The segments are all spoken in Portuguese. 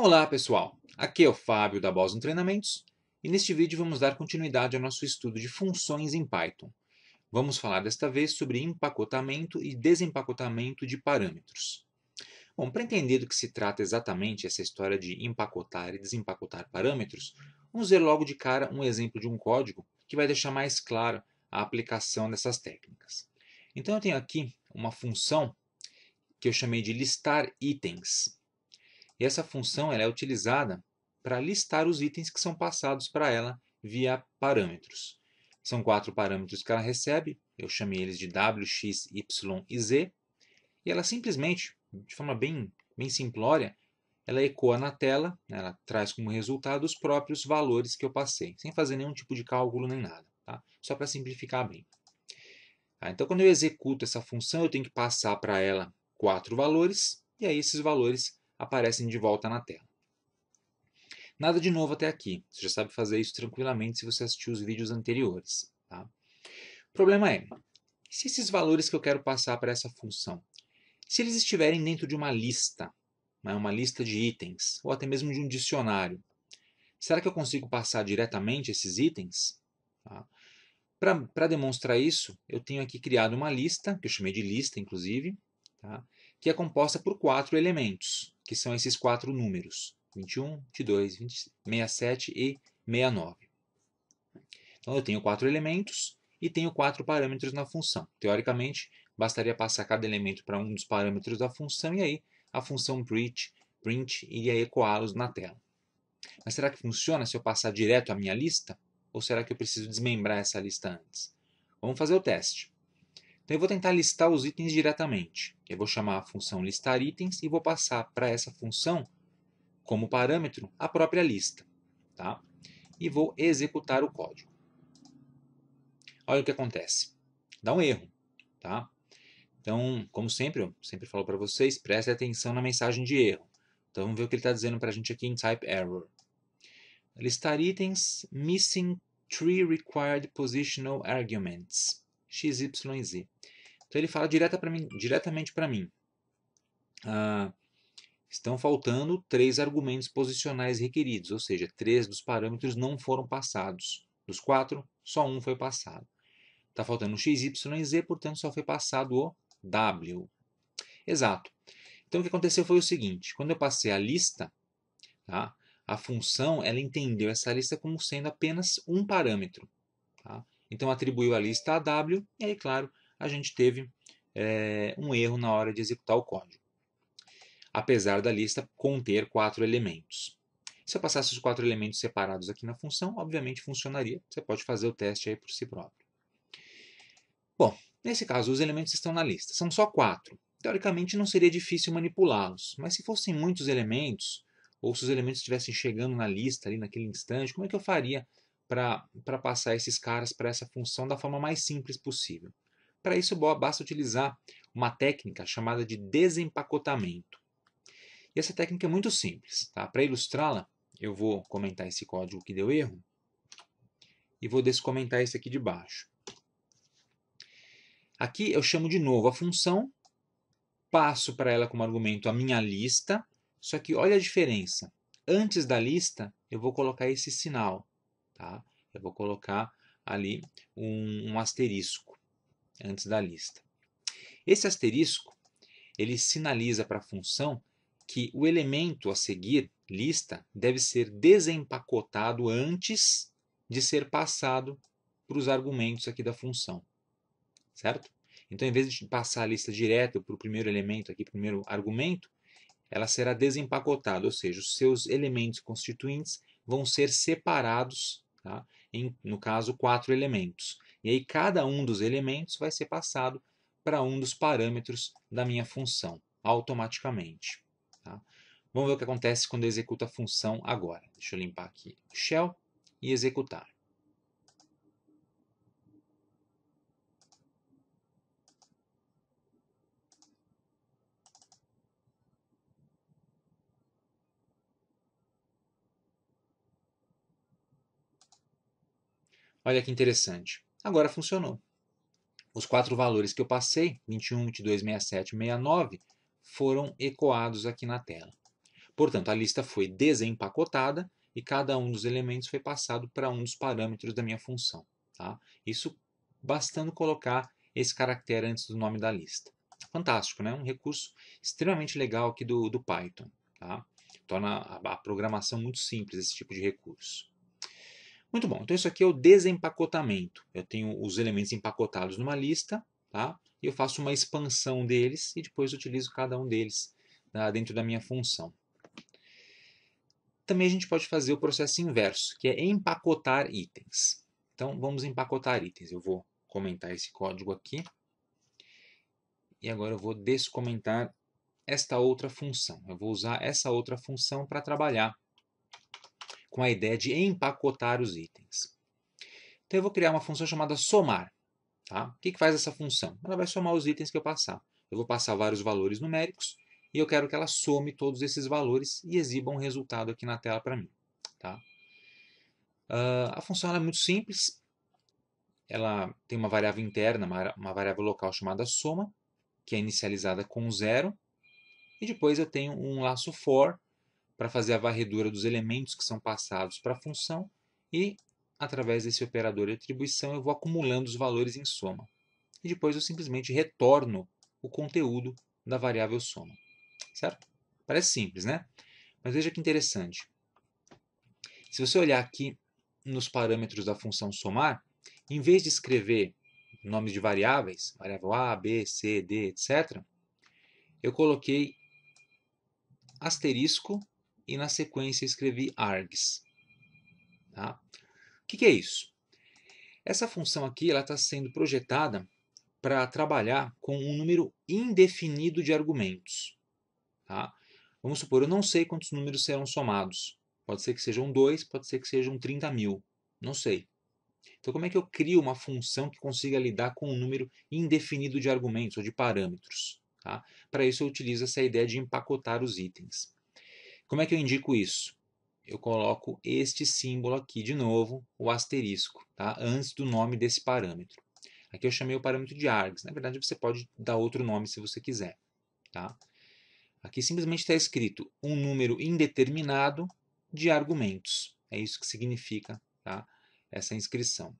Olá pessoal, aqui é o Fábio da Boston Treinamentos e neste vídeo vamos dar continuidade ao nosso estudo de funções em Python. Vamos falar desta vez sobre empacotamento e desempacotamento de parâmetros. Bom, para entender do que se trata exatamente essa história de empacotar e desempacotar parâmetros, vamos ver logo de cara um exemplo de um código que vai deixar mais claro a aplicação dessas técnicas. Então eu tenho aqui uma função que eu chamei de listar itens. E essa função ela é utilizada para listar os itens que são passados para ela via parâmetros. São quatro parâmetros que ela recebe, eu chamei eles de W, X, Y e Z, e ela simplesmente, de forma bem, bem simplória, ela ecoa na tela, né, ela traz como resultado os próprios valores que eu passei, sem fazer nenhum tipo de cálculo nem nada, tá? só para simplificar bem. Tá? Então, quando eu executo essa função, eu tenho que passar para ela quatro valores, e aí esses valores aparecem de volta na tela. Nada de novo até aqui, você já sabe fazer isso tranquilamente se você assistiu os vídeos anteriores. Tá? O problema é, se esses valores que eu quero passar para essa função, se eles estiverem dentro de uma lista, né, uma lista de itens, ou até mesmo de um dicionário, será que eu consigo passar diretamente esses itens? Tá? Para demonstrar isso, eu tenho aqui criado uma lista, que eu chamei de lista, inclusive, tá? que é composta por quatro elementos que são esses quatro números: 21, 22, 67 e 69. Então eu tenho quatro elementos e tenho quatro parâmetros na função. Teoricamente, bastaria passar cada elemento para um dos parâmetros da função e aí a função print, print iria ecoá-los na tela. Mas será que funciona se eu passar direto a minha lista? Ou será que eu preciso desmembrar essa lista antes? Vamos fazer o teste. Então eu vou tentar listar os itens diretamente. Eu vou chamar a função listar itens e vou passar para essa função como parâmetro a própria lista. Tá? E vou executar o código. Olha o que acontece. Dá um erro. Tá? Então, como sempre, eu sempre falo para vocês, prestem atenção na mensagem de erro. Então, vamos ver o que ele está dizendo para a gente aqui em type error. Listar itens missing three required positional arguments. XYZ. Então ele fala direta pra mim, diretamente para mim. Ah, estão faltando três argumentos posicionais requeridos, ou seja, três dos parâmetros não foram passados. Dos quatro, só um foi passado. Está faltando o x, y e z, portanto, só foi passado o w. Exato. Então, o que aconteceu foi o seguinte, quando eu passei a lista, tá, a função ela entendeu essa lista como sendo apenas um parâmetro. Tá? Então atribuiu a lista a W, e aí, claro, a gente teve é, um erro na hora de executar o código, apesar da lista conter quatro elementos. Se eu passasse os quatro elementos separados aqui na função, obviamente funcionaria. Você pode fazer o teste aí por si próprio. Bom, nesse caso, os elementos estão na lista. São só quatro. Teoricamente, não seria difícil manipulá-los, mas se fossem muitos elementos, ou se os elementos estivessem chegando na lista ali naquele instante, como é que eu faria para passar esses caras para essa função da forma mais simples possível. Para isso, basta utilizar uma técnica chamada de desempacotamento. E essa técnica é muito simples. Tá? Para ilustrá-la, eu vou comentar esse código que deu erro e vou descomentar esse aqui de baixo. Aqui eu chamo de novo a função, passo para ela como argumento a minha lista, só que olha a diferença. Antes da lista, eu vou colocar esse sinal. Tá? Eu vou colocar ali um, um asterisco antes da lista. Esse asterisco ele sinaliza para a função que o elemento a seguir, lista, deve ser desempacotado antes de ser passado para os argumentos aqui da função. Certo? Então, em vez de passar a lista direto para o primeiro elemento aqui, primeiro argumento, ela será desempacotada, ou seja, os seus elementos constituintes vão ser separados tá? em, no caso, quatro elementos. E aí cada um dos elementos vai ser passado para um dos parâmetros da minha função, automaticamente. Tá? Vamos ver o que acontece quando eu executo a função agora. Deixa eu limpar aqui shell e executar. Olha que interessante. Agora funcionou. Os quatro valores que eu passei, 21, 22, 67 69, foram ecoados aqui na tela. Portanto, a lista foi desempacotada e cada um dos elementos foi passado para um dos parâmetros da minha função. Tá? Isso bastando colocar esse caractere antes do nome da lista. Fantástico, né? um recurso extremamente legal aqui do, do Python. Tá? Torna a, a programação muito simples esse tipo de recurso. Muito bom, então isso aqui é o desempacotamento. Eu tenho os elementos empacotados numa lista, tá? e eu faço uma expansão deles e depois utilizo cada um deles tá? dentro da minha função. Também a gente pode fazer o processo inverso, que é empacotar itens. Então vamos empacotar itens. Eu vou comentar esse código aqui. E agora eu vou descomentar esta outra função. Eu vou usar essa outra função para trabalhar com a ideia de empacotar os itens. Então eu vou criar uma função chamada somar. Tá? O que, que faz essa função? Ela vai somar os itens que eu passar. Eu vou passar vários valores numéricos e eu quero que ela some todos esses valores e exiba um resultado aqui na tela para mim. Tá? Uh, a função é muito simples. Ela tem uma variável interna, uma variável local chamada soma, que é inicializada com zero. E depois eu tenho um laço for para fazer a varredura dos elementos que são passados para a função e, através desse operador de atribuição, eu vou acumulando os valores em soma. E depois eu simplesmente retorno o conteúdo da variável soma. Certo? Parece simples, né? Mas veja que interessante. Se você olhar aqui nos parâmetros da função somar, em vez de escrever nomes de variáveis, variável A, B, C, D, etc., eu coloquei asterisco e na sequência escrevi args. Tá? O que, que é isso? Essa função aqui está sendo projetada para trabalhar com um número indefinido de argumentos. Tá? Vamos supor, eu não sei quantos números serão somados. Pode ser que sejam 2, pode ser que sejam 30 mil. Não sei. Então, como é que eu crio uma função que consiga lidar com um número indefinido de argumentos ou de parâmetros? Tá? Para isso, eu utilizo essa ideia de empacotar os itens. Como é que eu indico isso? Eu coloco este símbolo aqui de novo, o asterisco, tá? antes do nome desse parâmetro. Aqui eu chamei o parâmetro de args. Na verdade, você pode dar outro nome se você quiser. Tá? Aqui simplesmente está escrito um número indeterminado de argumentos. É isso que significa tá? essa inscrição.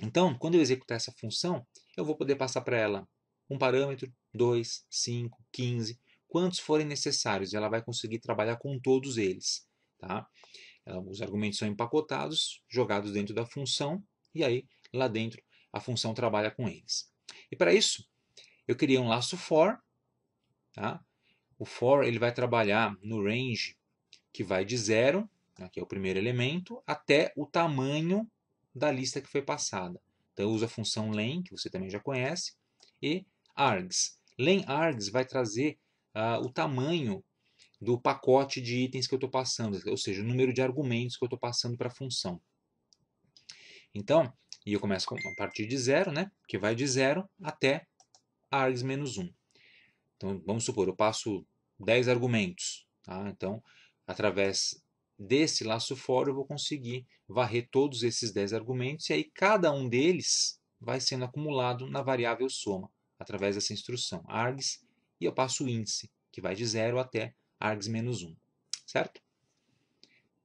Então, quando eu executar essa função, eu vou poder passar para ela um parâmetro, 2, 5, 15, quantos forem necessários. Ela vai conseguir trabalhar com todos eles. Tá? Os argumentos são empacotados, jogados dentro da função, e aí lá dentro a função trabalha com eles. E para isso, eu criei um laço for. Tá? O for ele vai trabalhar no range que vai de zero, né, que é o primeiro elemento, até o tamanho da lista que foi passada. Então eu uso a função len, que você também já conhece, e args. Len args vai trazer o tamanho do pacote de itens que eu estou passando, ou seja, o número de argumentos que eu estou passando para a função. Então, e eu começo com, a partir de zero, né, que vai de zero até args menos 1. Então, vamos supor, eu passo 10 argumentos. Tá? Então, através desse laço for, eu vou conseguir varrer todos esses 10 argumentos, e aí cada um deles vai sendo acumulado na variável soma, através dessa instrução, args e eu passo o índice, que vai de 0 até args menos 1, certo?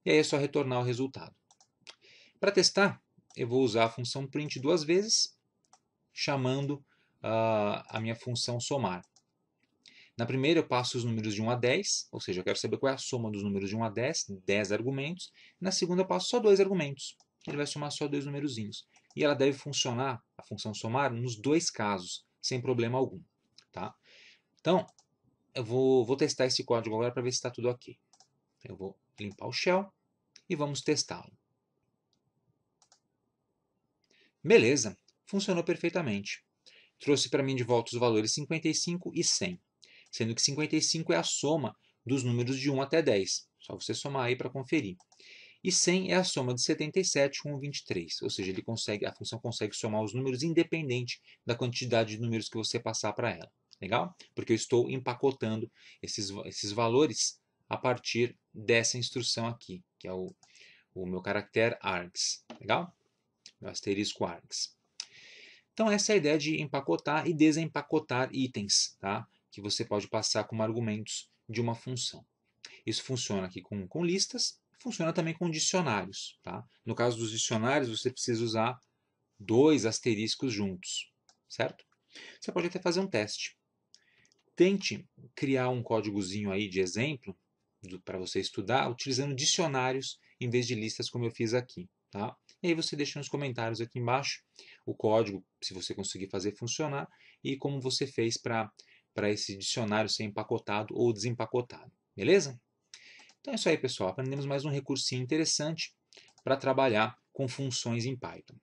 E aí é só retornar o resultado. Para testar, eu vou usar a função print duas vezes, chamando uh, a minha função somar. Na primeira eu passo os números de 1 a 10, ou seja, eu quero saber qual é a soma dos números de 1 a 10, 10 argumentos. Na segunda eu passo só dois argumentos, ele vai somar só dois numerozinhos. E ela deve funcionar, a função somar, nos dois casos, sem problema algum. Tá? Então, eu vou, vou testar esse código agora para ver se está tudo ok. Então, eu vou limpar o shell e vamos testá-lo. Beleza, funcionou perfeitamente. Trouxe para mim de volta os valores 55 e 100, sendo que 55 é a soma dos números de 1 até 10. Só você somar aí para conferir. E 100 é a soma de 77 com 23, ou seja, ele consegue, a função consegue somar os números independente da quantidade de números que você passar para ela. Legal? Porque eu estou empacotando esses, esses valores a partir dessa instrução aqui, que é o, o meu caractere args. Legal? Meu asterisco args. Então, essa é a ideia de empacotar e desempacotar itens, tá? Que você pode passar como argumentos de uma função. Isso funciona aqui com, com listas, funciona também com dicionários. Tá? No caso dos dicionários, você precisa usar dois asteriscos juntos, certo? Você pode até fazer um teste tente criar um códigozinho aí de exemplo para você estudar utilizando dicionários em vez de listas como eu fiz aqui, tá? E aí você deixa nos comentários aqui embaixo o código, se você conseguir fazer funcionar e como você fez para para esse dicionário ser empacotado ou desempacotado, beleza? Então é isso aí, pessoal. Aprendemos mais um recursinho interessante para trabalhar com funções em Python.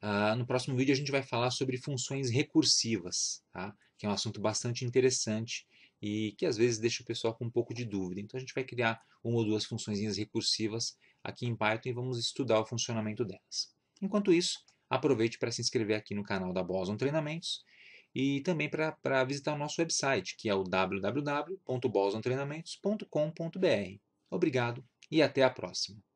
Ah, no próximo vídeo a gente vai falar sobre funções recursivas, tá? que é um assunto bastante interessante e que às vezes deixa o pessoal com um pouco de dúvida. Então a gente vai criar uma ou duas funçõezinhas recursivas aqui em Python e vamos estudar o funcionamento delas. Enquanto isso, aproveite para se inscrever aqui no canal da Boson Treinamentos e também para visitar o nosso website, que é o www.bosontreinamentos.com.br. Obrigado e até a próxima!